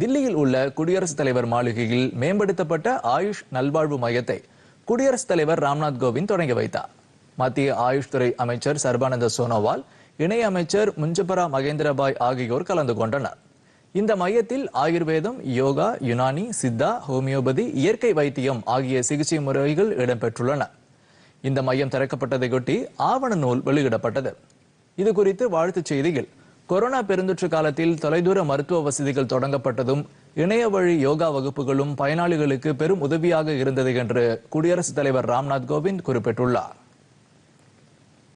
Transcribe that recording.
தில்லியில் உள்ள குடியரசுத் தலைவர் மாளிகையில் மேம்படுத்தப்பட்ட ஆயுஷ் நல்வாழ்வு மையத்தை குடியரசுத் தலைவர் ராம்நாத் கோவிந்த் தொடங்கி வைத்தார் மத்திய ஆயுஷ் துறை அமைச்சர் சர்பானந்த சோனோவால் இணையமைச்சர் முஞ்சபரா மகேந்திரபாய் ஆகியோர் கலந்து கொண்டனர் இந்த மையத்தில் ஆயுர்வேதம் யோகா யுனானி சித்தா ஹோமியோபதி இயற்கை வைத்தியம் ஆகிய சிகிச்சை முறைகள் இடம்பெற்றுள்ளன இந்த மையம் திறக்கப்பட்டதையொட்டி ஆவண நூல் வெளியிடப்பட்டது இது குறித்து வாழ்த்துச் செய்தியில் கொரோனா பெருந்தொற்று காலத்தில் தொலைதூர மருத்துவ வசதிகள் தொடங்கப்பட்டதும் இணைய வழி யோகா வகுப்புகளும் பயனாளிகளுக்கு பெரும் உதவியாக இருந்தது என்று குடியரசுத் தலைவர் ராம்நாத் கோவிந்த் குறிப்பிட்டுள்ளார்